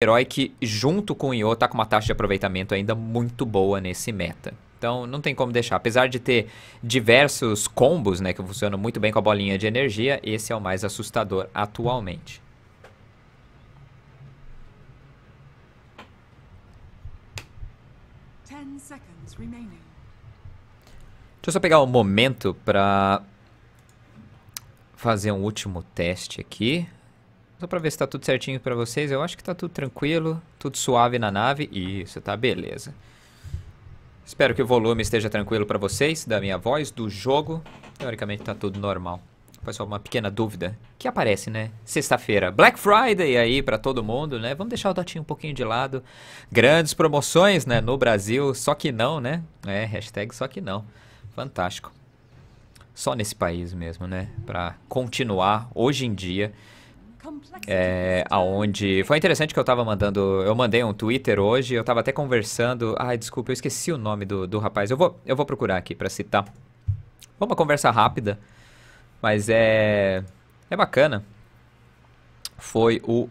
herói que, junto com o Io, tá com uma taxa de aproveitamento ainda muito boa nesse meta. Então não tem como deixar. Apesar de ter diversos combos, né, que funcionam muito bem com a bolinha de energia, esse é o mais assustador atualmente. Deixa eu só pegar um momento para fazer um último teste aqui. Só pra ver se tá tudo certinho pra vocês. Eu acho que tá tudo tranquilo, tudo suave na nave. Isso, tá beleza. Espero que o volume esteja tranquilo pra vocês, da minha voz, do jogo. Teoricamente tá tudo normal. Foi só uma pequena dúvida que aparece, né? Sexta-feira, Black Friday aí pra todo mundo, né? Vamos deixar o dotinho um pouquinho de lado. Grandes promoções, né? No Brasil, só que não, né? É, hashtag só que não. Fantástico. Só nesse país mesmo, né? Pra continuar hoje em dia é, aonde foi interessante que eu tava mandando, eu mandei um Twitter hoje, eu tava até conversando, ai, desculpa, eu esqueci o nome do, do rapaz. Eu vou, eu vou procurar aqui para citar. Foi uma conversa rápida, mas é é bacana. Foi o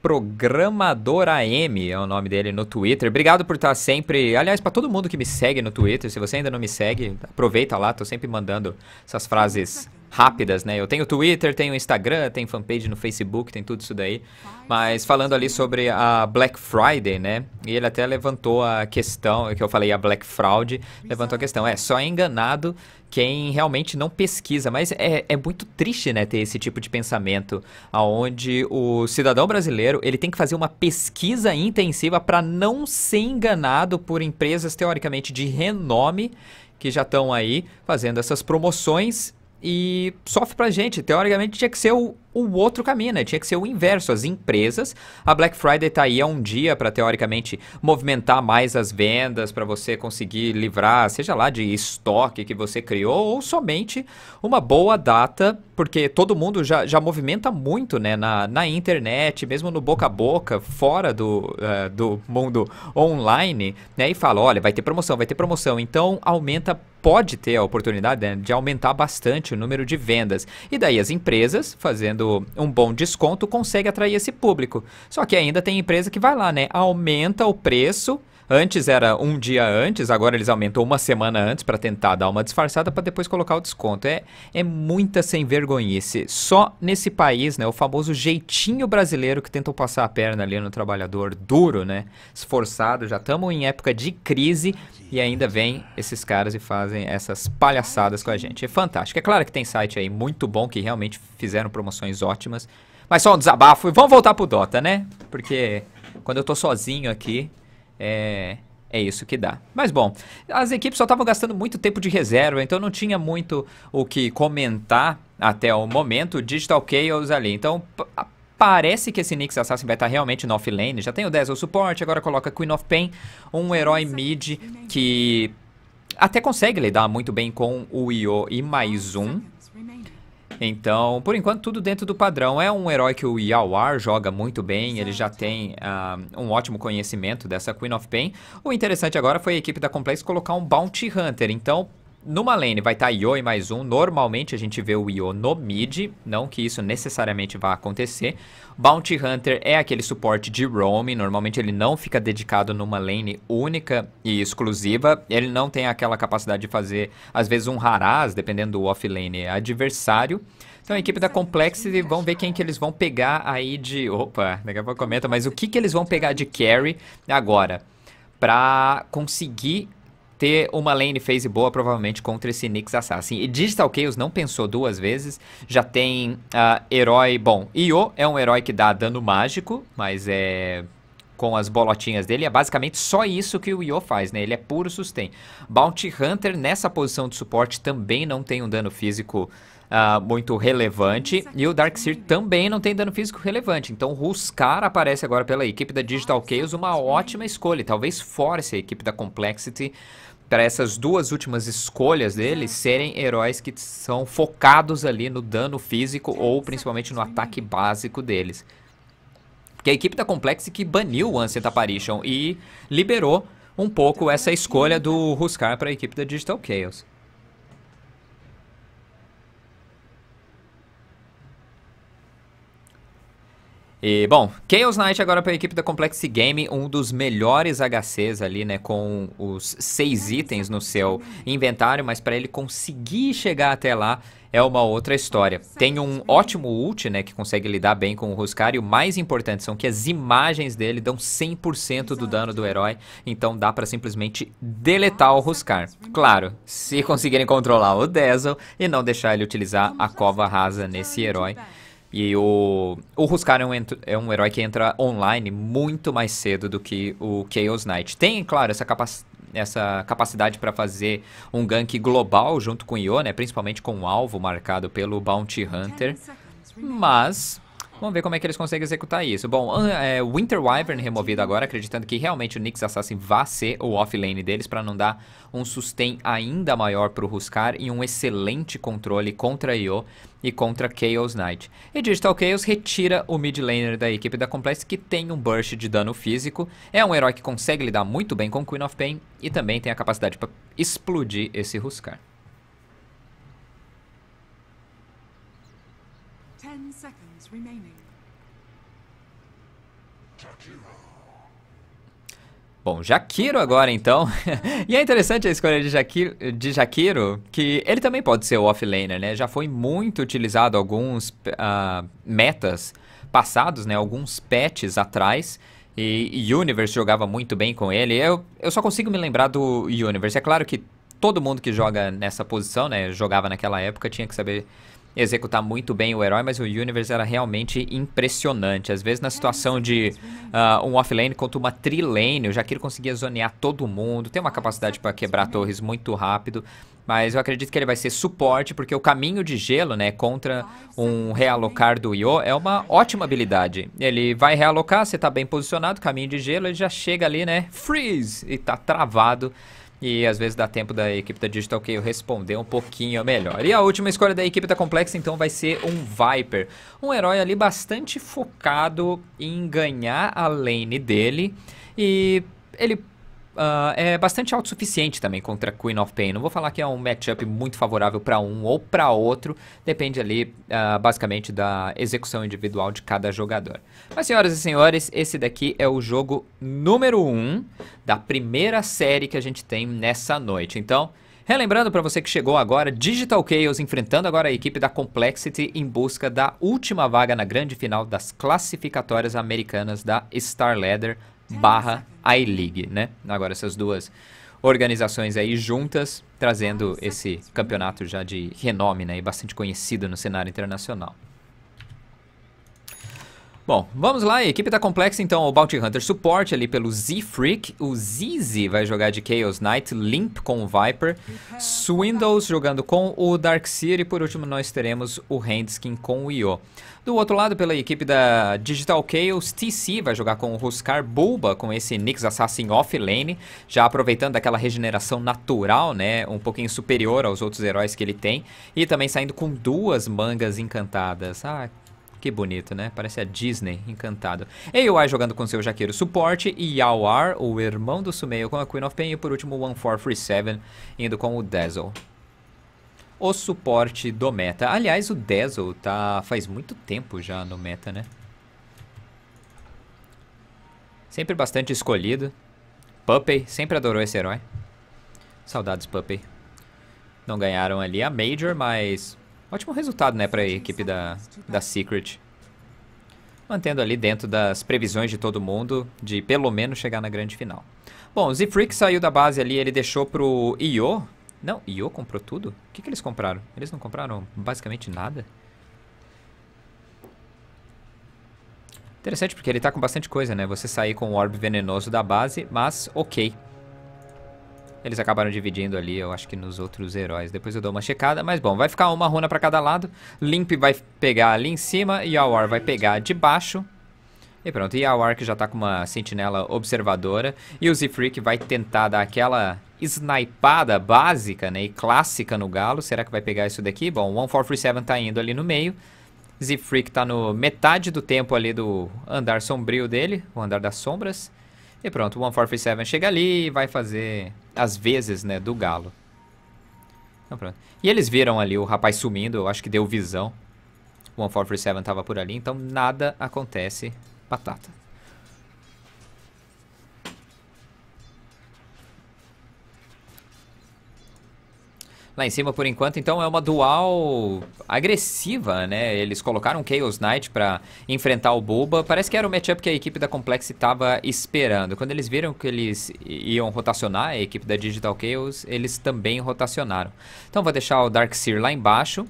Programador AM, é o nome dele no Twitter. Obrigado por estar sempre. Aliás, para todo mundo que me segue no Twitter, se você ainda não me segue, aproveita lá, tô sempre mandando essas frases rápidas, né? Eu tenho Twitter, tenho Instagram, tenho fanpage no Facebook, tem tudo isso daí. É mas falando ali sobre a Black Friday, né? E ele até levantou a questão, é que eu falei a Black Fraud, levantou a questão, é, só é enganado quem realmente não pesquisa, mas é, é muito triste, né, ter esse tipo de pensamento, aonde o cidadão brasileiro, ele tem que fazer uma pesquisa intensiva para não ser enganado por empresas teoricamente de renome que já estão aí fazendo essas promoções e sofre pra gente. Teoricamente tinha que ser o o outro caminho, né? Tinha que ser o inverso. As empresas, a Black Friday tá aí há um dia para teoricamente movimentar mais as vendas, para você conseguir livrar, seja lá de estoque que você criou, ou somente uma boa data, porque todo mundo já, já movimenta muito, né? Na, na internet, mesmo no boca a boca, fora do, uh, do mundo online, né? E fala: olha, vai ter promoção, vai ter promoção. Então aumenta pode ter a oportunidade né, de aumentar bastante o número de vendas. E daí as empresas fazendo oferecendo um bom desconto, consegue atrair esse público. Só que ainda tem empresa que vai lá, né? Aumenta o preço Antes era um dia antes, agora eles aumentou uma semana antes para tentar dar uma disfarçada para depois colocar o desconto. É, é muita sem vergonhice. Só nesse país, né, o famoso jeitinho brasileiro que tentam passar a perna ali no trabalhador duro, né? Esforçado, já estamos em época de crise e ainda vem esses caras e fazem essas palhaçadas com a gente. É fantástico. É claro que tem site aí muito bom que realmente fizeram promoções ótimas. Mas só um desabafo e vamos voltar pro Dota, né? Porque quando eu tô sozinho aqui, é, é isso que dá. Mas bom, as equipes só estavam gastando muito tempo de reserva, então não tinha muito o que comentar até o momento. Digital Chaos ali. Então, Parece que esse Nix Assassin vai estar realmente no offlane. Já tem o Dazzle suporte, agora coloca Queen of Pain, um herói mid que até consegue lidar muito bem com o Io e mais um. Então, por enquanto, tudo dentro do padrão. É um herói que o Yawar joga muito bem, Exato. ele já tem uh, um ótimo conhecimento dessa Queen of Pain. O interessante agora foi a equipe da Complex colocar um Bounty Hunter, então numa lane vai estar tá Io e mais um. Normalmente a gente vê o Io no mid, não que isso necessariamente vá acontecer. Bounty Hunter é aquele suporte de roam, normalmente ele não fica dedicado numa lane única e exclusiva. Ele não tem aquela capacidade de fazer, às vezes, um Haraz, dependendo do offlane adversário. Então a equipe da Complexity, vamos ver quem que eles vão pegar aí de... Opa, daqui a pouco comenta, mas o que que eles vão pegar de carry agora? Pra conseguir ter uma lane phase boa, provavelmente, contra esse Nix Assassin. E Digital Chaos não pensou duas vezes, já tem uh, herói bom. Io é um herói que dá dano mágico, mas é com as bolotinhas dele. É basicamente só isso que o Io faz, né? Ele é puro sustain. Bounty Hunter, nessa posição de suporte, também não tem um dano físico uh, muito relevante. E o Darkseer também não tem dano físico relevante. Então Ruskar aparece agora pela equipe da Digital Chaos, uma ótima escolha. Talvez force a equipe da Complexity para essas duas últimas escolhas dele serem heróis que são focados ali no dano físico ou principalmente no ataque básico deles. Porque a equipe da Complex que baniu o Ancient Apparition e liberou um pouco essa escolha do Ruscar para a equipe da Digital Chaos. E, bom, Chaos Knight agora para a equipe da Complex Game, um dos melhores HCs ali, né, com os seis itens no seu inventário, mas para ele conseguir chegar até lá é uma outra história. Tem um ótimo ult, né, que consegue lidar bem com o Ruskar, e o mais importante são que as imagens dele dão 100% do dano do herói, então dá para simplesmente deletar o Ruskar. Claro, se conseguirem controlar o Dazzle e não deixar ele utilizar a cova rasa nesse herói. E o, o Huscar é um, é um herói que entra online muito mais cedo do que o Chaos Knight. Tem, claro, essa, capac essa capacidade para fazer um gank global junto com o Io, né? Principalmente com o um alvo marcado pelo Bounty Hunter. Mas Vamos ver como é que eles conseguem executar isso. Bom, é, Winter Wyvern removido agora, acreditando que realmente o Nix Assassin vá ser o offlane deles para não dar um sustain ainda maior para o Ruskar e um excelente controle contra Io e contra Chaos Knight. E Digital Chaos retira o mid laner da equipe da Complex que tem um burst de dano físico, é um herói que consegue lidar muito bem com Queen of Pain e também tem a capacidade para explodir esse Ruskar. Bom, Jaquiro agora então. e é interessante a escolha de Jaquiro, de Jaquiro, que ele também pode ser o offlaner, né? Já foi muito utilizado alguns uh, metas passados, né? Alguns patches atrás. E, e Universe jogava muito bem com ele. Eu, eu só consigo me lembrar do Universe. É claro que todo mundo que joga nessa posição, né? Jogava naquela época, tinha que saber executar muito bem o herói, mas o Universe era realmente impressionante. Às vezes na situação de uh, um offlane contra uma trilane, o Jaquiro conseguia zonear todo mundo, tem uma capacidade para quebrar torres muito rápido. Mas eu acredito que ele vai ser suporte, porque o caminho de gelo, né, contra um realocar do Io é uma ótima habilidade. Ele vai realocar, você está bem posicionado, caminho de gelo, ele já chega ali, né, freeze, e está travado. E às vezes dá tempo da equipe da Digital K responder um pouquinho melhor. E a última escolha da equipe da complexa então, vai ser um Viper. Um herói ali bastante focado em ganhar a lane dele. E ele Uh, é bastante autossuficiente também contra Queen of Pain. Não vou falar que é um matchup muito favorável para um ou para outro, depende ali uh, basicamente da execução individual de cada jogador. Mas senhoras e senhores, esse daqui é o jogo número 1 um da primeira série que a gente tem nessa noite. Então, Relembrando para você que chegou agora, Digital Chaos enfrentando agora a equipe da Complexity em busca da última vaga na grande final das classificatórias americanas da Star Ladder barra I-League, né? Agora essas duas organizações aí juntas, trazendo esse campeonato já de renome, né? E bastante conhecido no cenário internacional. Bom, vamos lá, a equipe tá complexa então, o Bounty Hunter suporte ali pelo Z-Freak, o Zizi vai jogar de Chaos Knight, Limp com o Viper, Swindles jogando com o Darkseer e por último nós teremos o Handskin com o Io. Do outro lado, pela equipe da Digital Chaos, TC vai jogar com o Ruskar Bulba, com esse Nix Assassin offlane, já aproveitando aquela regeneração natural, né, um pouquinho superior aos outros heróis que ele tem, e também saindo com duas mangas encantadas. Ah, que bonito, né? Parece a Disney, encantado. AOI jogando com seu jaqueiro suporte e Yawar, o irmão do Sumeio, com a Queen of Pain. E por último, 1437 indo com o Dazzle. O suporte do meta. Aliás, o Dazzle tá faz muito tempo já no meta, né? Sempre bastante escolhido. Puppy, sempre adorou esse herói. Saudades, Puppy. Não ganharam ali a Major, mas Ótimo resultado, né, para a equipe da, da Secret. Mantendo ali dentro das previsões de todo mundo de pelo menos chegar na grande final. Bom, o freak saiu da base ali, ele deixou pro Io. Não, Io comprou tudo? O que, que eles compraram? Eles não compraram basicamente nada? Interessante porque ele tá com bastante coisa, né? Você sair com o orb venenoso da base, mas ok. Eles acabaram dividindo ali, eu acho que nos outros heróis. Depois eu dou uma checada, mas bom, vai ficar uma runa pra cada lado. Limp vai pegar ali em cima e a War vai pegar de baixo. E pronto, e a War que já tá com uma sentinela observadora. E o Z-Freak vai tentar dar aquela snipada básica, né, e clássica no galo. Será que vai pegar isso daqui? Bom, o 1437 tá indo ali no meio. Z-Freak tá no metade do tempo ali do andar sombrio dele, o andar das sombras. E pronto, o 1437 chega ali e vai fazer às vezes, né, do galo. Então, pronto. E eles viram ali o rapaz sumindo, eu acho que deu visão. O 1437 tava por ali, então nada acontece, batata. lá em cima por enquanto. Então é uma dual agressiva, né? Eles colocaram Chaos Knight para enfrentar o Bulba Parece que era o matchup que a equipe da Complex estava esperando. Quando eles viram que eles iam rotacionar, a equipe da Digital Chaos, eles também rotacionaram. Então vou deixar o Darkseer lá embaixo.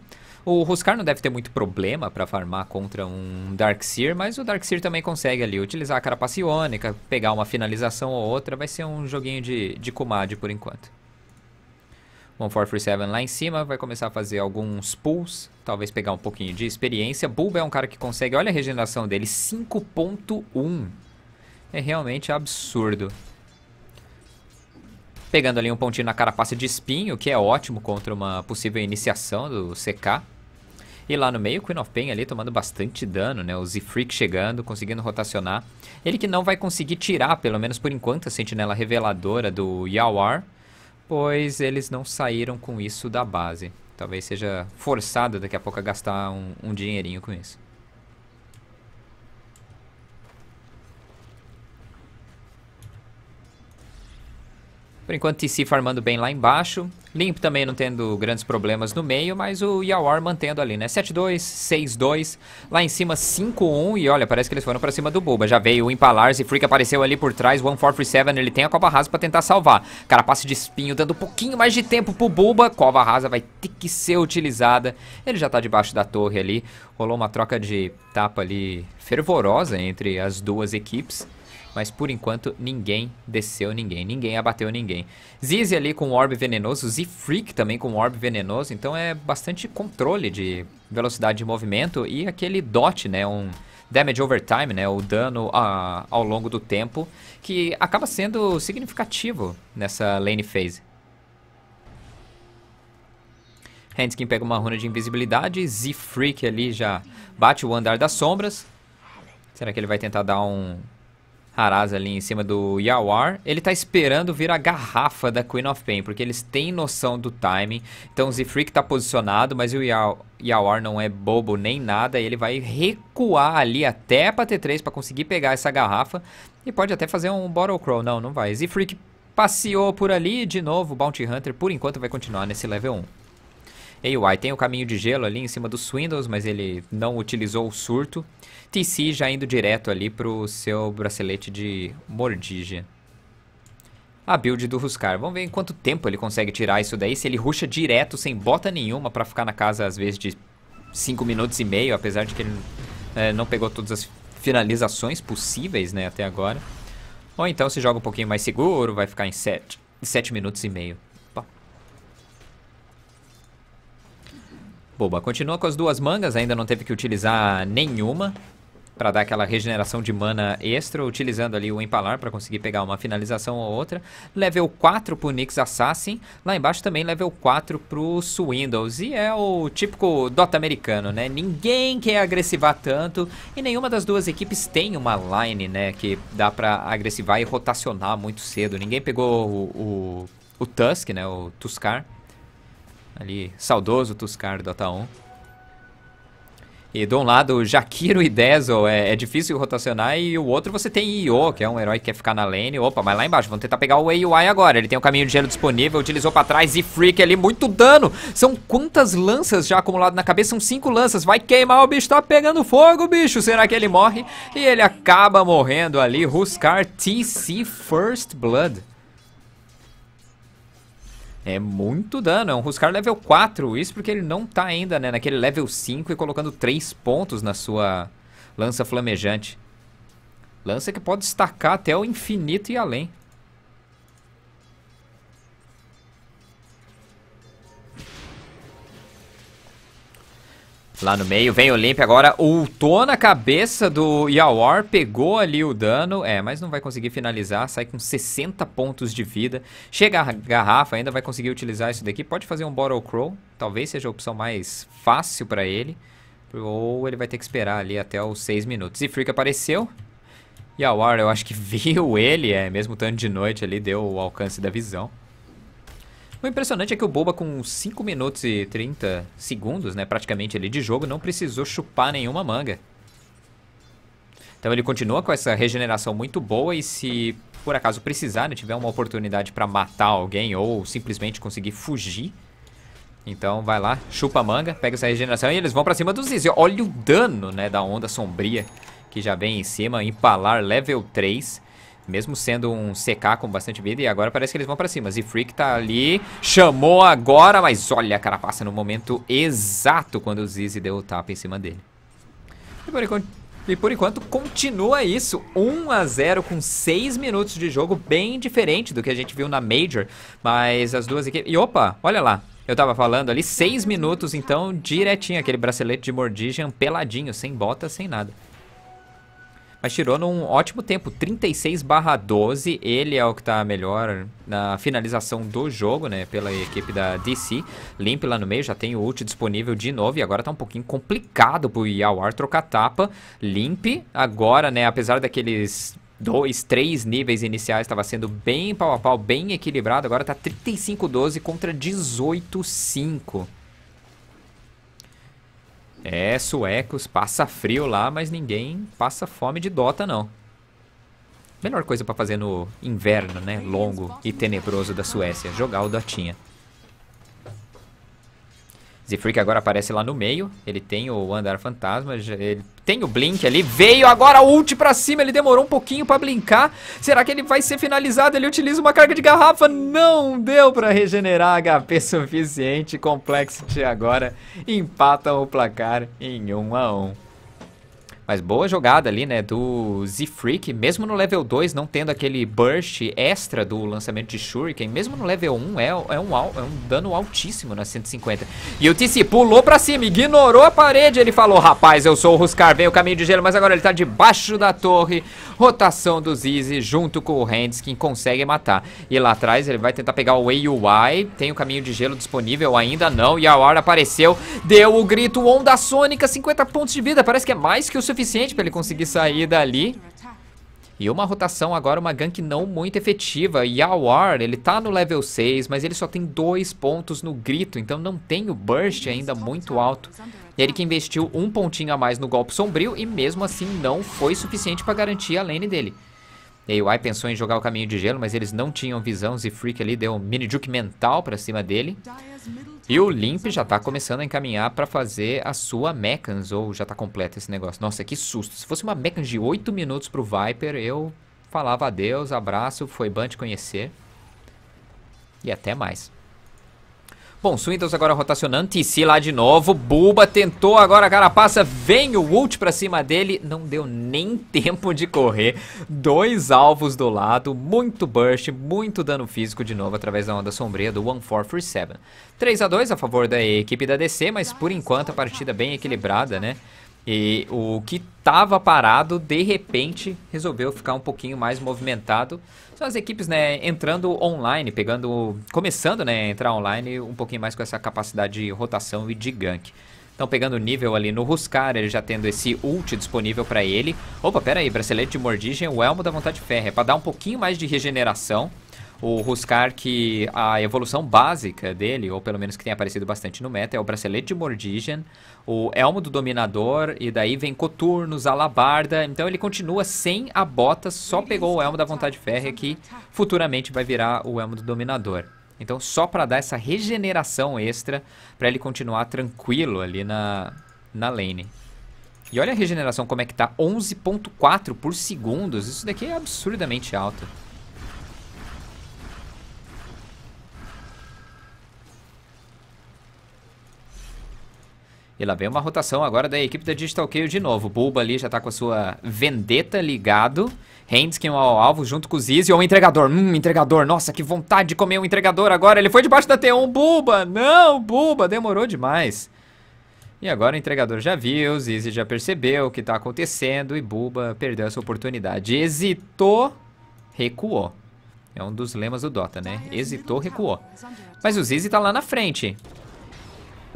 O Ruscar não deve ter muito problema para farmar contra um Darkseer, mas o Darkseer também consegue ali utilizar a Carapaciônica, pegar uma finalização ou outra, vai ser um joguinho de, de command por enquanto. 1437 lá em cima, vai começar a fazer alguns pulls, talvez pegar um pouquinho de experiência. Bulba é um cara que consegue, olha a regeneração dele, 5.1. É realmente absurdo. Pegando ali um pontinho na carapaça de espinho, que é ótimo contra uma possível iniciação do CK. E lá no meio, Queen of Pain ali tomando bastante dano, né? O Z-Freak chegando, conseguindo rotacionar. Ele que não vai conseguir tirar, pelo menos por enquanto, a sentinela reveladora do Yawar pois eles não saíram com isso da base. Talvez seja forçado daqui a pouco a gastar um, um dinheirinho com isso. Por enquanto, TC farmando bem lá embaixo. Limp também não tendo grandes problemas no meio, mas o Yawar mantendo ali, né? 7-2, 6-2, lá em cima 5-1 e olha, parece que eles foram pra cima do Bulba Já veio o Impalars e Freak apareceu ali por trás, 1437, ele tem a Cova Rasa pra tentar salvar. Cara, passe de espinho, dando um pouquinho mais de tempo pro Bulba Cova Rasa vai ter que ser utilizada. Ele já tá debaixo da torre ali, rolou uma troca de tapa ali fervorosa entre as duas equipes. Mas por enquanto, ninguém desceu ninguém. Ninguém abateu ninguém. Zizi ali com o Orb Venenoso. Z-Freak também com o Orb Venenoso. Então é bastante controle de velocidade de movimento. E aquele dot, né? Um damage over time, né? O dano a, ah, ao longo do tempo. Que acaba sendo significativo nessa lane phase. Handskin pega uma runa de invisibilidade. Z-Freak ali já bate o andar das sombras. Será que ele vai tentar dar um Haraz ali em cima do Yawar, ele tá esperando vir a garrafa da Queen of Pain, porque eles têm noção do timing. Então o Zifrik tá posicionado, mas o Yawar não é bobo nem nada, ele vai recuar ali até pra T3 pra conseguir pegar essa garrafa. E pode até fazer um Bottle Crawl, não, não vai. Zifreak passeou por ali, de novo, o Bounty Hunter por enquanto vai continuar nesse level 1. AY tem o caminho de gelo ali em cima do Swindles, mas ele não utilizou o surto. TC já indo direto ali pro seu bracelete de Mordigia. A build do Ruscar. Vamos ver em quanto tempo ele consegue tirar isso daí. Se ele ruxa direto, sem bota nenhuma, pra ficar na casa às vezes de 5 minutos e meio. Apesar de que ele é, não pegou todas as finalizações possíveis, né, até agora. Ou então se joga um pouquinho mais seguro, vai ficar em 7 minutos e meio. Boba. Continua com as duas mangas, ainda não teve que utilizar nenhuma para dar aquela regeneração de mana extra, utilizando ali o Empalar para conseguir pegar uma finalização ou outra. Level 4 pro Nix Assassin, lá embaixo também level 4 pro Swindles e é o típico Dota americano, né? Ninguém quer agressivar tanto, e nenhuma das duas equipes tem uma line, né, que dá para agressivar e rotacionar muito cedo. Ninguém pegou o, o, o Tusk, né, o Tuscar. Ali, saudoso Tuscar do 1. E de um lado, Jaquiro e Dazzle é, é, difícil rotacionar, e o outro você tem Io, que é um herói que quer ficar na lane. Opa, mas lá embaixo, vamos tentar pegar o AUI agora. Ele tem o um caminho de gelo disponível, utilizou pra trás e Freak ali, muito dano. São quantas lanças já acumulado na cabeça? São cinco lanças, vai queimar, o bicho tá pegando fogo, bicho. Será que ele morre? E ele acaba morrendo ali, Ruscar TC First Blood. É muito dano, é um Huscar level 4, isso porque ele não tá ainda né, naquele level 5 e colocando 3 pontos na sua lança flamejante. Lança que pode destacar até o infinito e além. lá no meio. Vem o Limp agora, ultou na cabeça do Yawar, pegou ali o dano, é, mas não vai conseguir finalizar, sai com 60 pontos de vida. Chega a garrafa, ainda vai conseguir utilizar isso daqui, pode fazer um Bottle Crow, talvez seja a opção mais fácil para ele. Ou ele vai ter que esperar ali até os 6 minutos. E Freak apareceu. Yawar, eu acho que viu ele, é, mesmo tanto de noite ali, deu o alcance da visão. O impressionante é que o Boba com 5 minutos e 30 segundos, né, praticamente ali de jogo, não precisou chupar nenhuma manga. Então ele continua com essa regeneração muito boa e se por acaso precisar, né, tiver uma oportunidade para matar alguém ou simplesmente conseguir fugir, então vai lá, chupa a manga, pega essa regeneração e eles vão pra cima dos Ziz. Olha o dano, né, da onda sombria que já vem em cima, empalar level 3. Mesmo sendo um CK com bastante vida e agora parece que eles vão pra cima. Z-Freak tá ali, chamou agora, mas olha a carapaça no momento exato quando o Zizi deu o tapa em cima dele. E por enquanto, e por enquanto continua isso, 1 a 0 com 6 minutos de jogo, bem diferente do que a gente viu na Major, mas as duas equipes... E opa, olha lá, eu tava falando ali, seis minutos então, direitinho, aquele bracelete de Mordigian peladinho, sem bota, sem nada mas tirou num ótimo tempo, 36 12, ele é o que está melhor na finalização do jogo, né, pela equipe da DC, limp lá no meio, já tem o ult disponível de novo e agora está um pouquinho complicado pro Yawar trocar tapa, limp agora, né, apesar daqueles dois, três níveis iniciais estava sendo bem pau a pau, bem equilibrado, agora tá 35-12 contra 18-5. É, suecos, passa frio lá, mas ninguém passa fome de Dota, não. Melhor coisa para fazer no inverno, né? Longo e tenebroso da Suécia, jogar o Dotinha. Zifreak agora aparece lá no meio. Ele tem o Andar Fantasma, ele tem o Blink ali. Veio agora o ult pra cima, ele demorou um pouquinho pra blinkar. Será que ele vai ser finalizado? Ele utiliza uma carga de garrafa. Não deu pra regenerar HP suficiente. Complexity agora empata o placar em 1 um a 1 um. Mas boa jogada ali, né, do Z-Freak, mesmo no level 2 não tendo aquele burst extra do lançamento de Shuriken, mesmo no level 1 é, é, um, é um dano altíssimo na 150. E o TC pulou pra cima, ignorou a parede, ele falou, rapaz, eu sou o Ruscar, veio o caminho de gelo, mas agora ele tá debaixo da torre, rotação do Zizi junto com o Hands, que consegue matar. E lá atrás ele vai tentar pegar o AUI, tem o caminho de gelo disponível, ainda não, e a hora apareceu, deu o grito, onda sônica, 50 pontos de vida, parece que é mais que o suficiente suficiente para ele conseguir sair dali. E uma rotação agora, uma gank não muito efetiva. Yawar, ele tá no level 6, mas ele só tem dois pontos no grito, então não tem o burst ainda muito alto. E ele que investiu um pontinho a mais no golpe sombrio e mesmo assim não foi suficiente para garantir a lane dele. E aí pensou em jogar o caminho de gelo, mas eles não tinham visão. Z-Freak ali deu um mini juke mental pra cima dele. E o Limp já tá começando a encaminhar para fazer a sua Mechans, ou já tá completo esse negócio. Nossa, que susto. Se fosse uma Mechans de 8 minutos pro Viper, eu falava adeus, abraço, foi bom te conhecer. E até mais. Bom, Swindles agora rotacionando, TC lá de novo, Bulba tentou agora a carapaça, vem o ult pra cima dele, não deu nem tempo de correr, dois alvos do lado, muito burst, muito dano físico de novo através da onda sombria do 1437. 3 a 2 a favor da equipe da DC, mas por enquanto a partida bem equilibrada, né? E o que estava parado, de repente, resolveu ficar um pouquinho mais movimentado. São as equipes, né, entrando online, pegando, começando, né, entrar online um pouquinho mais com essa capacidade de rotação e de gank. Estão pegando nível ali no Ruscar, ele já tendo esse ult disponível para ele. Opa, pera aí, bracelete de mordigem, o elmo da vontade férrea, para dar um pouquinho mais de regeneração. O Ruscar, que a evolução básica dele, ou pelo menos que tem aparecido bastante no meta, é o Bracelete de Mordigen, o Elmo do Dominador, e daí vem Coturnos, Alabarda. Então ele continua sem a bota, só pegou o Elmo da Vontade Férrea, que futuramente vai virar o Elmo do Dominador. Então só para dar essa regeneração extra, para ele continuar tranquilo ali na, na lane. E olha a regeneração como é que tá, 11.4 por segundos, isso daqui é absurdamente alto. E lá vem uma rotação agora da equipe da Digital Chaos de novo. Bulba ali já tá com a sua vendeta ligado. Handskin ao alvo junto com o Zizi ou o entregador. Hum, entregador. Nossa, que vontade de comer um entregador agora. Ele foi debaixo da T1. Bulba, não, Bulba. Demorou demais. E agora o entregador já viu, Zizi já percebeu o que tá acontecendo e Bulba perdeu essa oportunidade. Hesitou, recuou. É um dos lemas do Dota, né? Hesitou, recuou. Mas o Zizi tá lá na frente.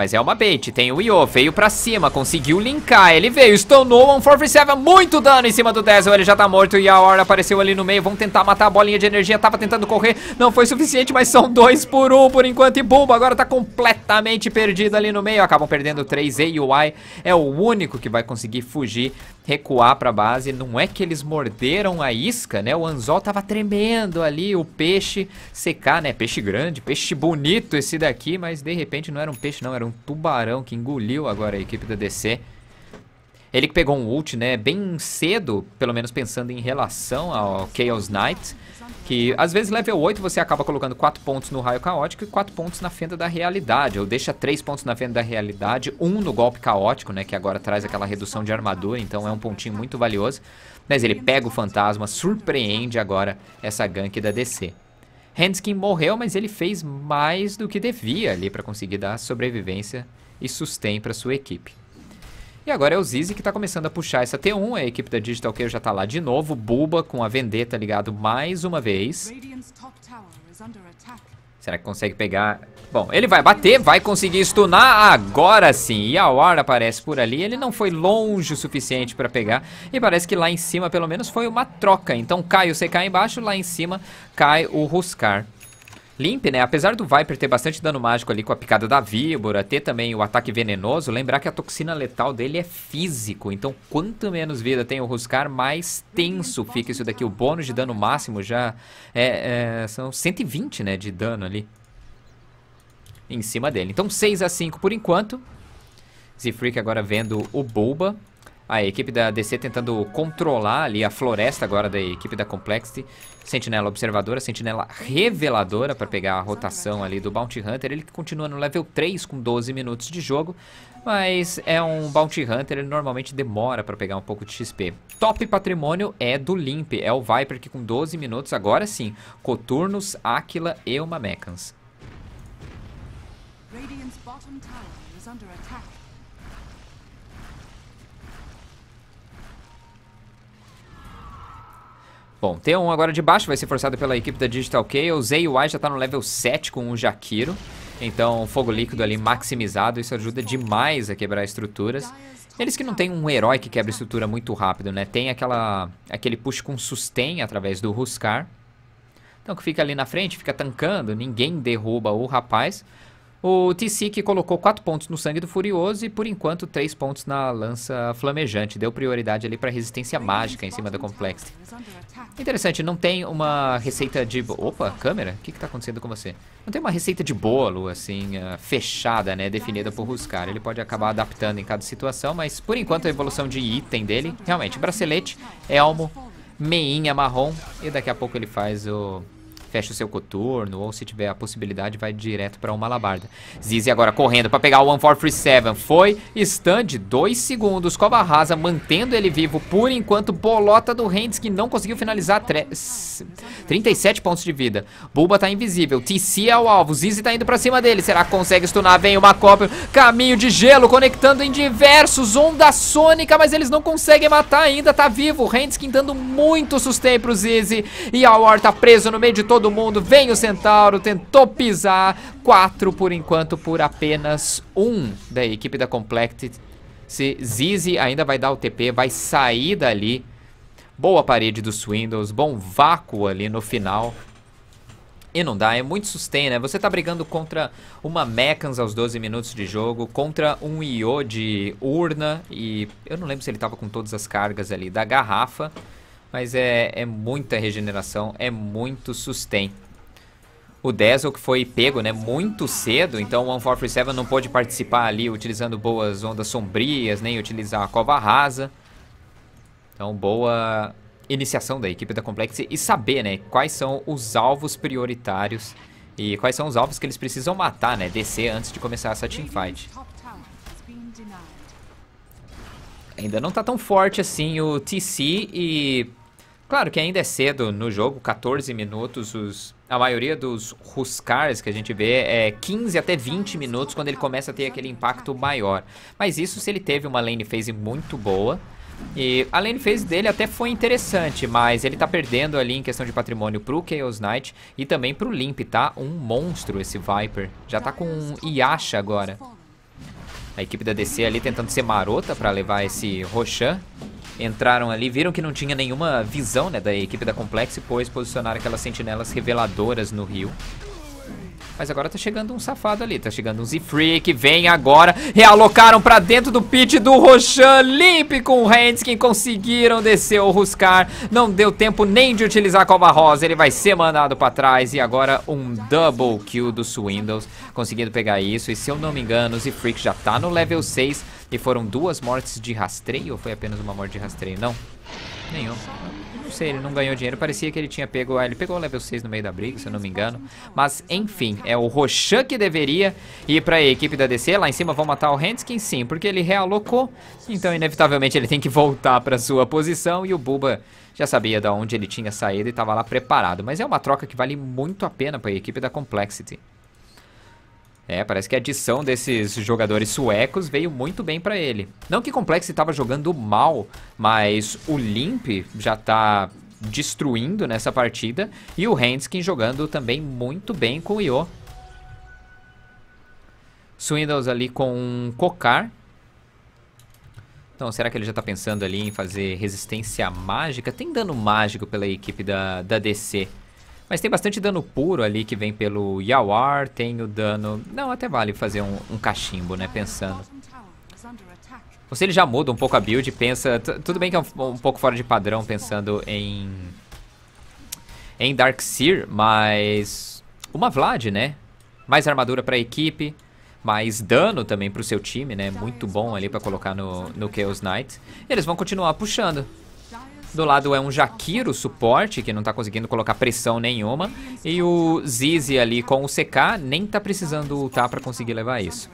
Mas é uma bait, tem o Io, veio pra cima, conseguiu linkar, ele veio, stonou, 147, muito dano em cima do Dazzle, ele já tá morto e a hora apareceu ali no meio, vão tentar matar a bolinha de energia, tava tentando correr, não foi suficiente, mas são dois por um por enquanto e Bumba agora tá completamente perdido ali no meio, acabam perdendo 3 e o Y é o único que vai conseguir fugir recuar a base. Não é que eles morderam a isca, né? O anzol tava tremendo ali, o peixe secar, né? Peixe grande, peixe bonito esse daqui, mas de repente não era um peixe não, era um tubarão que engoliu agora a equipe da DC. Ele que pegou um ult, né, bem cedo, pelo menos pensando em relação ao Chaos Knight. Que às vezes level 8 você acaba colocando 4 pontos no raio caótico e 4 pontos na fenda da realidade. Ou deixa 3 pontos na fenda da realidade, 1 um no golpe caótico, né? Que agora traz aquela redução de armadura, então é um pontinho muito valioso. Mas ele pega o fantasma, surpreende agora essa gank da DC. Hanskin morreu, mas ele fez mais do que devia ali para conseguir dar sobrevivência e sustento para sua equipe. E agora é o Zizi que tá começando a puxar essa T1. A equipe da Digital Care já tá lá de novo. Buba com a Vendetta ligado mais uma vez. Será que consegue pegar? Bom, ele vai bater, vai conseguir stunar agora sim. E a War aparece por ali. Ele não foi longe o suficiente pra pegar. E parece que lá em cima, pelo menos, foi uma troca. Então cai o CK embaixo, lá em cima cai o Ruscar. Limp, né? Apesar do Viper ter bastante dano mágico ali com a picada da víbora, ter também o ataque venenoso, lembrar que a toxina letal dele é físico. Então, quanto menos vida tem o Ruscar, mais tenso fica isso daqui. O bônus de dano máximo já é, é, são 120, né? De dano ali. Em cima dele. Então, 6 a 5 por enquanto. Zifreak agora vendo o Bulba. A equipe da DC tentando controlar ali a floresta agora da equipe da Complexity. Sentinela observadora, sentinela reveladora para pegar a rotação ali do Bounty Hunter. Ele que continua no level 3 com 12 minutos de jogo. Mas é um Bounty Hunter, ele normalmente demora para pegar um pouco de XP. Top patrimônio é do Limp, é o Viper que com 12 minutos, agora sim, Coturnos, Aquila e uma Mechans. Radiant's bottom tower is under attack. Bom, T1 agora de baixo vai ser forçado pela equipe da Digital Chaos. AY já tá no level 7 com o jaquiro Então, fogo líquido ali maximizado, isso ajuda demais a quebrar estruturas. Eles que não tem um herói que quebra estrutura muito rápido, né? Tem aquela, aquele push com sustain através do Ruscar. Então, que fica ali na frente, fica tancando, ninguém derruba o rapaz. O que colocou 4 pontos no sangue do Furioso e, por enquanto, 3 pontos na lança flamejante. Deu prioridade ali pra resistência mágica em cima da Complexity. Interessante, não tem uma receita de... Opa, câmera? O que que tá acontecendo com você? Não tem uma receita de bolo, assim, eh, fechada, né? Definida por Ruscar. Ele pode acabar adaptando em cada situação, mas, por enquanto, a evolução de item dele... Realmente, bracelete, elmo, é meinha marrom e daqui a pouco ele faz o fecha o seu coturno, ou se tiver a possibilidade, vai direto para uma alabarda. Zizi agora correndo para pegar o 1437. Foi stand, 2 segundos. Cova rasa mantendo ele vivo por enquanto. Bolota do Hendes que não conseguiu finalizar. 37 pontos de vida. Bulba tá invisível. TC é o alvo. Zizi tá indo para cima dele. Será que consegue stunar? Vem uma cópia. Caminho de gelo conectando em diversos. Onda sônica, mas eles não conseguem matar ainda. Tá vivo. Hendes dando muito sustento pro Zizi. E a War tá preso no meio de todo todo mundo. Vem o Centauro, tentou pisar. Quatro por enquanto por apenas um da equipe da Complected. Se Zizi ainda vai dar o TP, vai sair dali. Boa parede dos Windows, bom vácuo ali no final. E não dá, é muito sustain, né? Você tá brigando contra uma Mechans aos 12 minutos de jogo, contra um Io de urna e eu não lembro se ele tava com todas as cargas ali da garrafa. Mas é, é muita regeneração, é muito sustain. O Dazzle que foi pego, né, muito cedo, então o 1437 não pôde participar ali utilizando boas ondas sombrias, nem utilizar a cova rasa. Então, boa iniciação da equipe da Complex e saber, né, quais são os alvos prioritários e quais são os alvos que eles precisam matar, né, descer antes de começar essa teamfight. Ainda não tá tão forte assim o TC e Claro que ainda é cedo no jogo, 14 minutos. Os, a maioria dos Huskars que a gente vê é 15 até 20 minutos quando ele começa a ter aquele impacto maior. Mas isso se ele teve uma lane phase muito boa. E a lane phase dele até foi interessante, mas ele tá perdendo ali em questão de patrimônio pro Chaos Knight e também pro Limp, tá? Um monstro esse Viper. Já tá com um Yasha agora. A equipe da DC ali tentando ser marota pra levar esse Roshan entraram ali, viram que não tinha nenhuma visão né, da equipe da Complex e pôs posicionar aquelas sentinelas reveladoras no rio. Mas agora tá chegando um safado ali, tá chegando um Z-Freak, vem agora. Realocaram pra dentro do pit do Roshan, limpe com o Hanskin, conseguiram descer o Ruscar. Não deu tempo nem de utilizar a Cova Rosa, ele vai ser mandado pra trás. E agora um double kill do Swindles, conseguindo pegar isso. E se eu não me engano, o Z-Freak já tá no level 6 e foram duas mortes de rastreio ou foi apenas uma morte de rastreio? Não. Nenhum. Não sei, ele não ganhou dinheiro. Parecia que ele tinha pego... Ah, ele pegou o level 6 no meio da briga, se eu não me engano. Mas, enfim, é o Roshan que deveria ir pra equipe da DC. Lá em cima vão matar o Hanskin, sim, porque ele realocou. Então, inevitavelmente, ele tem que voltar pra sua posição. E o Buba já sabia de onde ele tinha saído e estava lá preparado. Mas é uma troca que vale muito a pena pra equipe da Complexity. É, parece que a adição desses jogadores suecos veio muito bem para ele. Não que Complex estava jogando mal, mas o Limp já tá destruindo nessa partida e o Handskin jogando também muito bem com o Io. Swindles ali com um Cocar. Então, será que ele já tá pensando ali em fazer resistência mágica? Tem dano mágico pela equipe da, da DC. Mas tem bastante dano puro ali que vem pelo Yawar, tem o dano... Não, até vale fazer um, um cachimbo, né, pensando. Você então, ele já muda um pouco a build, pensa... Tudo bem que é um, um pouco fora de padrão pensando em... Em Darkseer, mas... Uma Vlad, né? Mais armadura pra equipe, mais dano também pro seu time, né? Muito bom ali pra colocar no, no Chaos Knight. Eles vão continuar puxando. Do lado é um Jaquiro suporte, que não tá conseguindo colocar pressão nenhuma. E o Zizi ali com o CK, nem tá precisando ultar pra conseguir levar isso.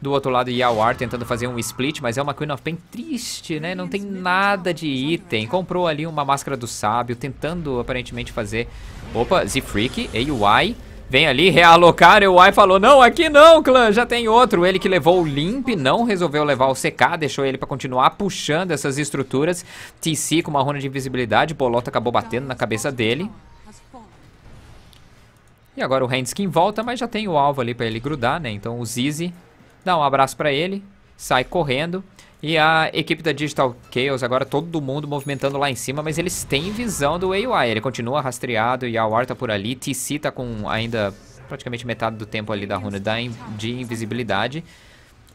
Do outro lado, Yawar tentando fazer um split, mas é uma Queen of Pain triste, né? Não tem nada de item. Comprou ali uma Máscara do Sábio, tentando aparentemente fazer... Opa, Z-Freak, AUI. Vem ali realocar, e o Y falou, não, aqui não, clã, já tem outro. Ele que levou o Limp, não resolveu levar o CK, deixou ele pra continuar puxando essas estruturas. TC com uma runa de invisibilidade, Bolota acabou batendo na cabeça dele. E agora o Handskin volta, mas já tem o alvo ali pra ele grudar, né? Então o Zizi dá um abraço pra ele, sai correndo. E a equipe da Digital Chaos, agora todo mundo movimentando lá em cima, mas eles têm visão do AY. Ele continua rastreado, Yawar tá por ali, TC tá com ainda praticamente metade do tempo ali da runa de invisibilidade.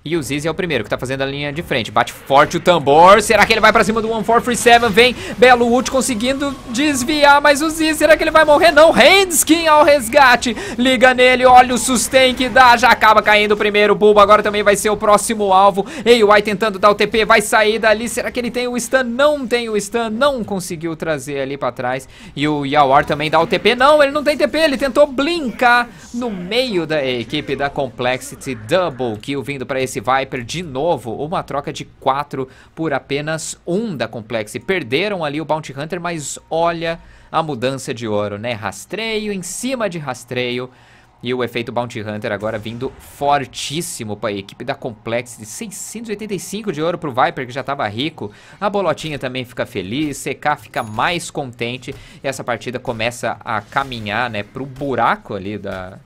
E o Ziz é o primeiro que tá fazendo a linha de frente. Bate forte o tambor. Será que ele vai pra cima do 1437? Vem Belo Ult conseguindo desviar. Mas o Ziz, será que ele vai morrer? Não. Handskin ao resgate. Liga nele. Olha o sustain que dá. Já acaba caindo o primeiro Bulba Agora também vai ser o próximo alvo. ai tentando dar o TP. Vai sair dali. Será que ele tem o stun? Não tem o stun. Não conseguiu trazer ali pra trás. E o Yawar também dá o TP. Não, ele não tem TP. Ele tentou blinkar no meio da equipe da Complexity. Double kill vindo pra esse esse Viper de novo, uma troca de 4 por apenas 1 um da Complex. perderam ali o Bounty Hunter, mas olha a mudança de ouro, né? Rastreio em cima de rastreio. E o efeito Bounty Hunter agora vindo fortíssimo para a equipe da Complex de 685 de ouro para o Viper que já estava rico. A Bolotinha também fica feliz, CK fica mais contente e essa partida começa a caminhar né, para o buraco ali da,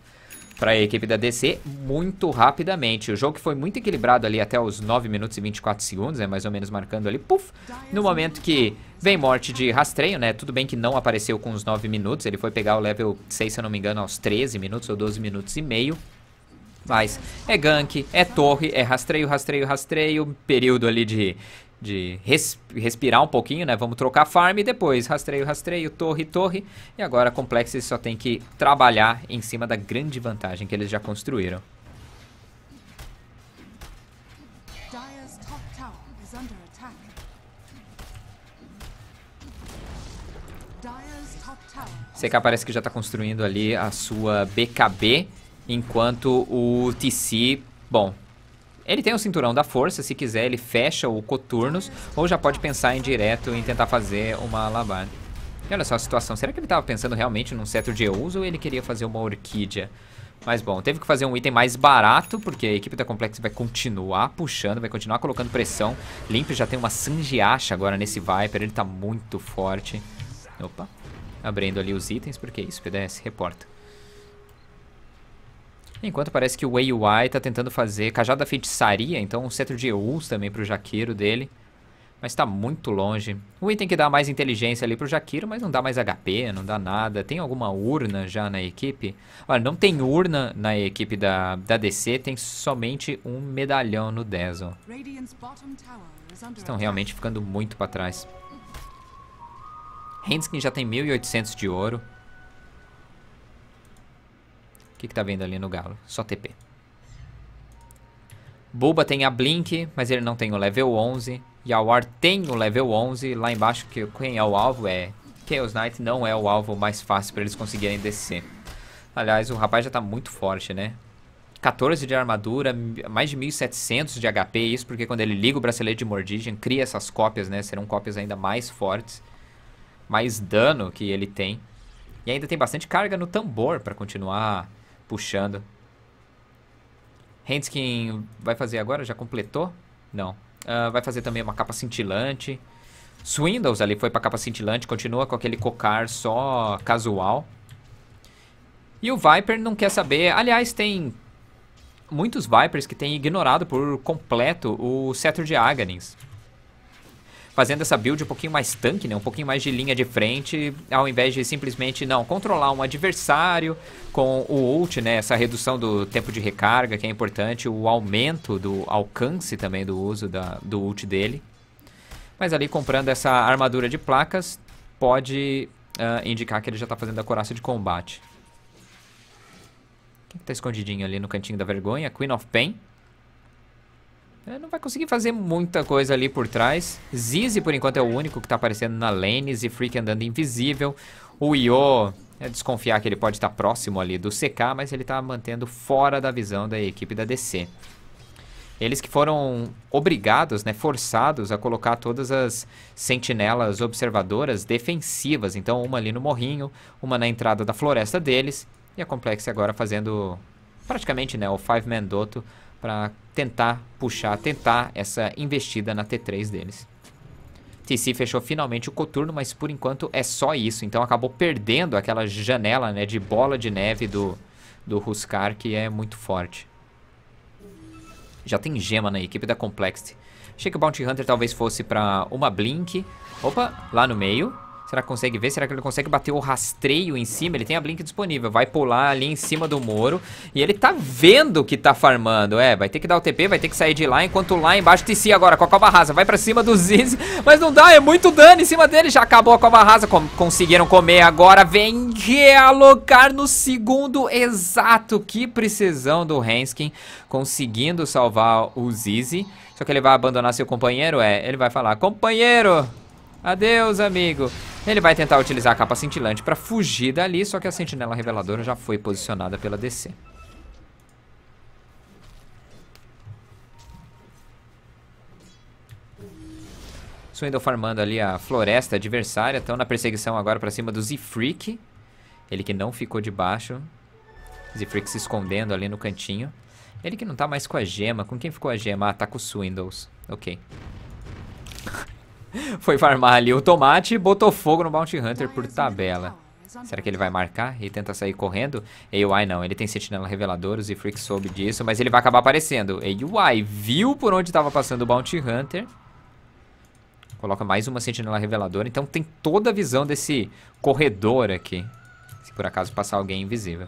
para a equipe da DC muito rapidamente. O jogo que foi muito equilibrado ali até os 9 minutos e 24 segundos, né, mais ou menos marcando ali, puf, no momento que vem morte de rastreio, né, tudo bem que não apareceu com os 9 minutos, ele foi pegar o level 6, se eu não me engano, aos 13 minutos ou 12 minutos e meio. Mas é gank, é torre, é rastreio, rastreio, rastreio, período ali de de res, respirar um pouquinho, né? Vamos trocar farm e depois rastreio, rastreio, torre, torre. E agora a Complexes só tem que trabalhar em cima da grande vantagem que eles já construíram. CK parece que já está construindo ali a sua BKB, enquanto o TC, bom, ele tem o cinturão da força, se quiser ele fecha o coturnos, ou já pode pensar em direto em tentar fazer uma alabarda. E olha só a situação, será que ele estava pensando realmente num cetro de Eus ou ele queria fazer uma orquídea? Mas bom, teve que fazer um item mais barato, porque a equipe da Complex vai continuar puxando, vai continuar colocando pressão. Limp já tem uma Sanjiacha agora nesse Viper, ele tá muito forte. Opa, abrindo ali os itens, porque é isso, PDS, reporta. Enquanto parece que o AUI tá tentando fazer cajado da feitiçaria, então um centro de Eus também pro Jaquiro dele. Mas tá muito longe. O item que dá mais inteligência ali pro Jaquiro, mas não dá mais HP, não dá nada. Tem alguma urna já na equipe? Olha, não tem urna na equipe da, da DC, tem somente um medalhão no Dazzle. Estão realmente ficando muito pra trás. Henskin já tem 1.800 de ouro. O que, que tá vendo ali no galo? Só TP. Bulba tem a Blink, mas ele não tem o level 11. Yawar tem o level 11. Lá embaixo, que quem é o alvo é... Chaos Knight não é o alvo mais fácil para eles conseguirem descer. Aliás, o rapaz já tá muito forte, né? 14 de armadura, mais de 1700 de HP. Isso porque quando ele liga o bracelete de Mordigem, cria essas cópias, né? Serão cópias ainda mais fortes. Mais dano que ele tem. E ainda tem bastante carga no tambor para continuar puxando. Handskin vai fazer agora? Já completou? Não. Uh, vai fazer também uma capa cintilante. Swindles ali foi pra capa cintilante, continua com aquele cocar só casual. E o Viper não quer saber. Aliás, tem muitos Vipers que têm ignorado por completo o Setor de Aganins fazendo essa build um pouquinho mais tanque, né? Um pouquinho mais de linha de frente, ao invés de simplesmente, não, controlar um adversário com o ult, né? Essa redução do tempo de recarga, que é importante, o aumento do alcance também do uso da, do ult dele. Mas ali comprando essa armadura de placas, pode uh, indicar que ele já está fazendo a coraça de combate. Quem está escondidinho ali no cantinho da vergonha? Queen of Pain. É, não vai conseguir fazer muita coisa ali por trás. Zizi, por enquanto, é o único que tá aparecendo na lane. Freak andando invisível. O Io é desconfiar que ele pode estar tá próximo ali do CK, mas ele tá mantendo fora da visão da equipe da DC. Eles que foram obrigados, né, forçados a colocar todas as sentinelas observadoras defensivas. Então, uma ali no morrinho, uma na entrada da floresta deles. E a Complex agora fazendo praticamente né, o Five Man Doto para tentar puxar, tentar essa investida na T3 deles. TC fechou finalmente o coturno, mas por enquanto é só isso. Então acabou perdendo aquela janela né, de bola de neve do, do Huskar, que é muito forte. Já tem gema na equipe da Complexity. Achei que o Bounty Hunter talvez fosse pra uma Blink. Opa, lá no meio. Será que consegue ver? Será que ele consegue bater o rastreio em cima? Ele tem a Blink disponível. Vai pular ali em cima do Moro. E ele tá vendo que tá farmando. É, vai ter que dar o TP, vai ter que sair de lá. Enquanto lá embaixo, TC agora com a cova Rasa. Vai pra cima do Ziz. Mas não dá, é muito dano em cima dele. Já acabou a cova Rasa. Com conseguiram comer agora. Vem realocar no segundo exato. Que precisão do Henskin. Conseguindo salvar o Zizi. Só que ele vai abandonar seu companheiro, é. Ele vai falar, companheiro... Adeus, amigo. Ele vai tentar utilizar a capa cintilante pra fugir dali, só que a sentinela reveladora já foi posicionada pela DC. Swindle farmando ali a floresta adversária. Estão na perseguição agora pra cima do Z-Freak. Ele que não ficou debaixo. Z-Freak se escondendo ali no cantinho. Ele que não tá mais com a gema. Com quem ficou a gema? Ah, tá com o Swindles. Ok. Foi farmar ali o tomate e botou fogo no Bounty Hunter por tabela. Será que ele vai marcar e tenta sair correndo? AY não, ele tem sentinela reveladores e Freak soube disso, mas ele vai acabar aparecendo. AY viu por onde estava passando o Bounty Hunter. Coloca mais uma sentinela reveladora, então tem toda a visão desse corredor aqui. Se por acaso passar alguém invisível.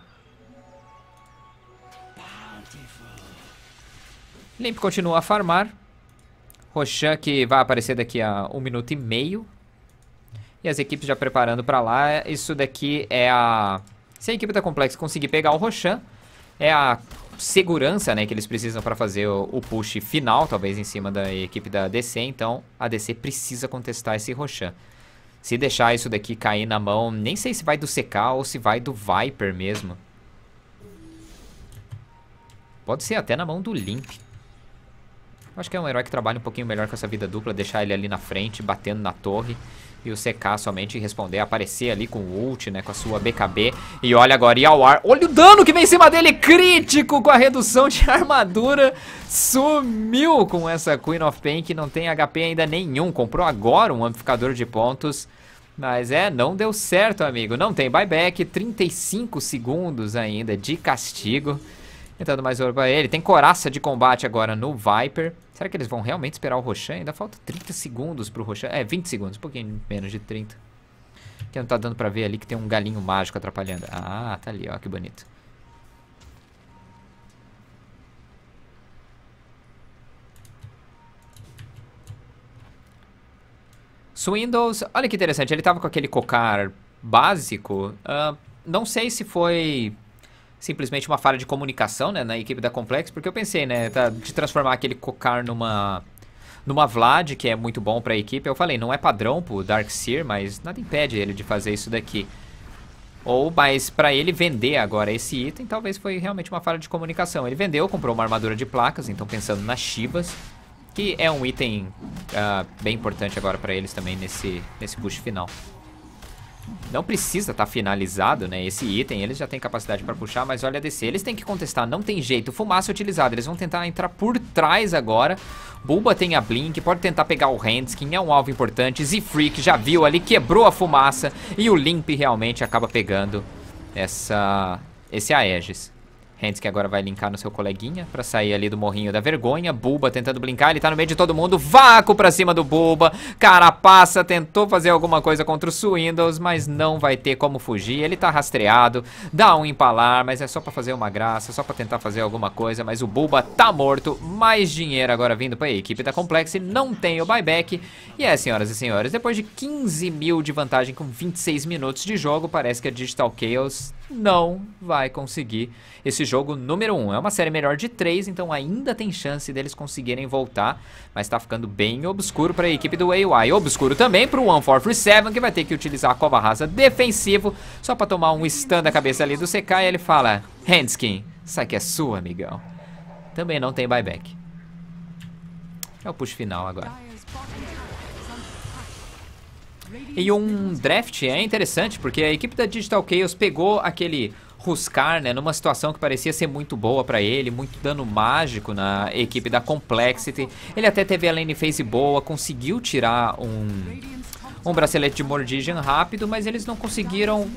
Limp continua a farmar. Roshan que vai aparecer daqui a um minuto e meio. E as equipes já preparando pra lá. Isso daqui é a... Se a equipe da Complex conseguir pegar o Roshan, é a segurança, né, que eles precisam para fazer o, push final, talvez em cima da equipe da DC, então a DC precisa contestar esse Roshan. Se deixar isso daqui cair na mão, nem sei se vai do CK ou se vai do Viper mesmo. Pode ser até na mão do Limp. Acho que é um herói que trabalha um pouquinho melhor com essa vida dupla, deixar ele ali na frente, batendo na torre. E o CK somente responder, aparecer ali com o ult, né, com a sua BKB. E olha agora, e ao ar, olha o dano que vem em cima dele, crítico com a redução de armadura. Sumiu com essa Queen of Pain que não tem HP ainda nenhum. Comprou agora um amplificador de pontos. Mas é, não deu certo, amigo. Não tem buyback, 35 segundos ainda de castigo. Tentando mais ouro pra ele. Tem coraça de combate agora no Viper. Será que eles vão realmente esperar o Roshan? Ainda falta 30 segundos pro Roshan. É, 20 segundos, um pouquinho menos de 30. Que não tá dando pra ver ali que tem um galinho mágico atrapalhando. Ah, tá ali, ó, que bonito. Swindles, olha que interessante, ele tava com aquele cocar básico. Uh, não sei se foi simplesmente uma falha de comunicação, né, na equipe da Complex, porque eu pensei, né, tá, de transformar aquele Cocar numa numa Vlad, que é muito bom para a equipe. Eu falei, não é padrão pro Darkseer, mas nada impede ele de fazer isso daqui. Ou, mas para ele vender agora esse item, talvez foi realmente uma falha de comunicação. Ele vendeu, comprou uma armadura de placas, então pensando nas Chivas, que é um item uh, bem importante agora para eles também nesse, nesse push final. Não precisa estar tá finalizado, né? Esse item, eles já têm capacidade pra puxar, mas olha a DC. Eles têm que contestar, não tem jeito. Fumaça utilizada, eles vão tentar entrar por trás agora. Bulba tem a Blink, pode tentar pegar o Handskin, é um alvo importante. Z-Freak já viu ali, quebrou a fumaça. E o Limp realmente acaba pegando essa... esse Aegis. Hands que agora vai linkar no seu coleguinha pra sair ali do morrinho da vergonha. Bulba tentando brincar, ele tá no meio de todo mundo. Vácuo pra cima do Bulba. Carapaça tentou fazer alguma coisa contra o Swindles, mas não vai ter como fugir. Ele tá rastreado, dá um empalar, mas é só pra fazer uma graça, só pra tentar fazer alguma coisa. Mas o Bulba tá morto. Mais dinheiro agora vindo pra equipe da Complexe. Não tem o buyback. E é, senhoras e senhores, depois de 15 mil de vantagem com 26 minutos de jogo, parece que a Digital Chaos não vai conseguir esse jogo número 1. Um. É uma série melhor de 3, então ainda tem chance deles conseguirem voltar, mas tá ficando bem obscuro para a equipe do AY. Obscuro também para o 1437, que vai ter que utilizar a cova rasa defensivo, só para tomar um stun da cabeça ali do CK, e ele fala, Handskin, sai que é sua, amigão. Também não tem buyback. É o push final agora. E um draft é interessante, porque a equipe da Digital Chaos pegou aquele buscar né, numa situação que parecia ser muito boa para ele, muito dano mágico na equipe da Complexity. Ele até teve a lane phase boa, conseguiu tirar um um bracelete de Mordigian rápido, mas eles não conseguiram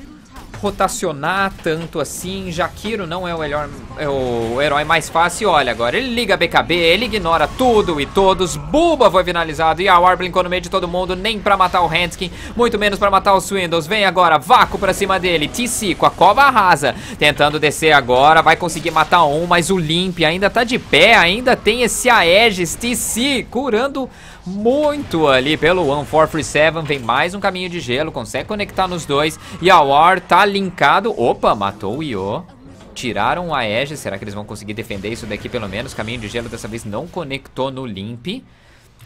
rotacionar tanto assim. Jaquiro não é o, melhor, é o herói mais fácil. Olha agora, ele liga a BKB, ele ignora tudo e todos. Buba foi finalizado e a Warbling no meio de todo mundo, nem pra matar o Hanskin, muito menos pra matar o Swindles. Vem agora, vácuo pra cima dele. com a cova arrasa, tentando descer agora, vai conseguir matar um, mas o Limp ainda tá de pé, ainda tem esse Aegis, TC curando muito ali pelo 1437. Vem mais um caminho de gelo, consegue conectar nos dois. E a War tá linkado. Opa, matou o Io. Tiraram a Edge. será que eles vão conseguir defender isso daqui pelo menos? Caminho de gelo dessa vez não conectou no Limp.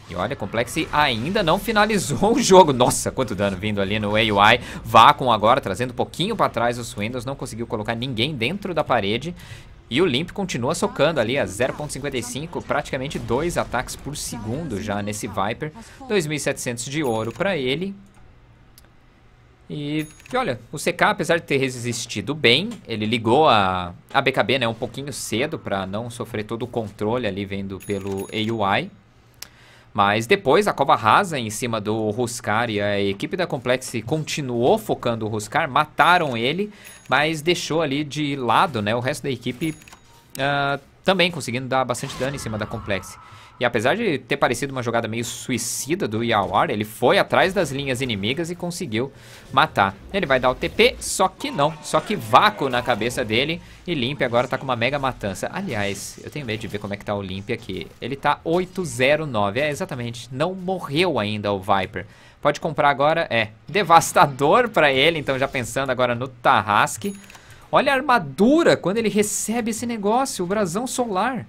E olha, Complexe ainda não finalizou o jogo. Nossa, quanto dano vindo ali no AUI. Vacuum agora, trazendo um pouquinho pra trás os Windows. Não conseguiu colocar ninguém dentro da parede. E o Limp continua socando ali a 0.55, praticamente dois ataques por segundo já nesse Viper. 2.700 de ouro para ele. E, e, olha, o CK, apesar de ter resistido bem, ele ligou a, a BKB né, um pouquinho cedo para não sofrer todo o controle ali vendo pelo AUI. Mas depois a cova rasa em cima do Ruscar e a equipe da Complex continuou focando o Ruscar, mataram ele, mas deixou ali de lado né, o resto da equipe uh, também conseguindo dar bastante dano em cima da Complexe e apesar de ter parecido uma jogada meio suicida do Yawar, ele foi atrás das linhas inimigas e conseguiu matar. Ele vai dar o TP, só que não. Só que vácuo na cabeça dele. E Limp agora tá com uma mega matança. Aliás, eu tenho medo de ver como é que tá o Limp aqui. Ele tá 809. É, exatamente. Não morreu ainda o Viper. Pode comprar agora, é, devastador pra ele, então já pensando agora no Tarrasque. Olha a armadura quando ele recebe esse negócio, o brasão solar.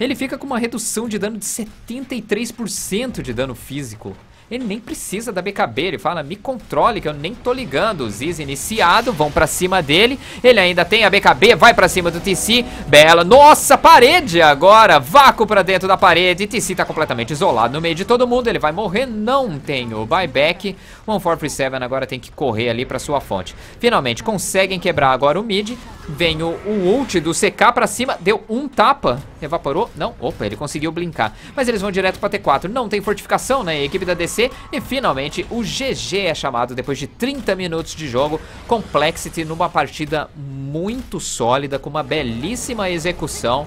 Ele fica com uma redução de dano de 73% de dano físico. Ele nem precisa da BKB, ele fala, me controle que eu nem tô ligando. O Ziz iniciado, vão pra cima dele. Ele ainda tem a BKB, vai pra cima do TC. Bela, nossa, parede agora. Vácuo pra dentro da parede. TC tá completamente isolado no meio de todo mundo. Ele vai morrer, não tem o buyback. 1437 agora tem que correr ali pra sua fonte. Finalmente, conseguem quebrar agora o mid. Vem o, o ult do CK pra cima. Deu um tapa. Evaporou? Não. Opa, ele conseguiu blinkar Mas eles vão direto pra T4. Não tem fortificação, né? A equipe da DC e finalmente o GG é chamado depois de 30 minutos de jogo. Complexity numa partida muito sólida, com uma belíssima execução.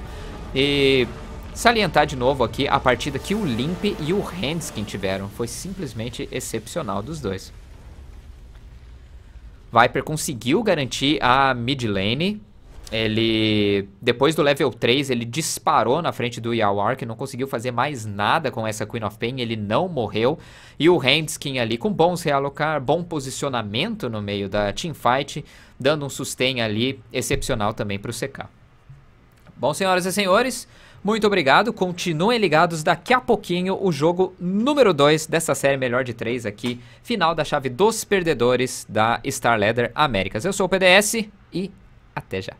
E salientar de novo aqui a partida que o Limp e o Handskin tiveram. Foi simplesmente excepcional dos dois. Viper conseguiu garantir a mid lane ele, depois do level 3, ele disparou na frente do Yawar, que não conseguiu fazer mais nada com essa Queen of Pain, ele não morreu. E o Handskin ali, com bons realocar, bom posicionamento no meio da teamfight, dando um sustain ali excepcional também para o CK. Bom, senhoras e senhores, muito obrigado. Continuem ligados daqui a pouquinho o jogo número 2 dessa série Melhor de 3 aqui, final da chave dos perdedores da Star Leather Américas. Eu sou o PDS e até já.